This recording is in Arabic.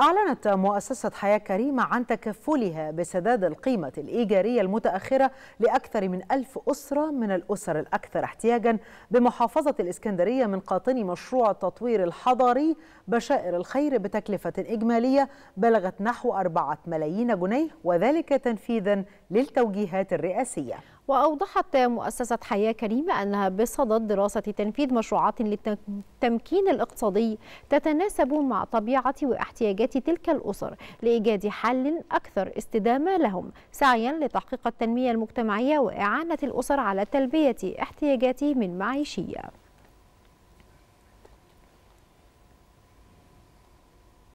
أعلنت مؤسسة حياة كريمة عن تكفلها بسداد القيمة الإيجارية المتأخرة لأكثر من ألف أسرة من الأسر الأكثر احتياجا بمحافظة الإسكندرية من قاطني مشروع التطوير الحضاري بشائر الخير بتكلفة إجمالية بلغت نحو 4 ملايين جنيه وذلك تنفيذا للتوجيهات الرئاسية وأوضحت مؤسسة حياة كريمة أنها بصدد دراسة تنفيذ مشروعات للتمكين الاقتصادي تتناسب مع طبيعة واحتياجات تلك الأسر لإيجاد حل أكثر استدامة لهم سعيا لتحقيق التنمية المجتمعية وإعانة الأسر على تلبية احتياجاتهم المعيشية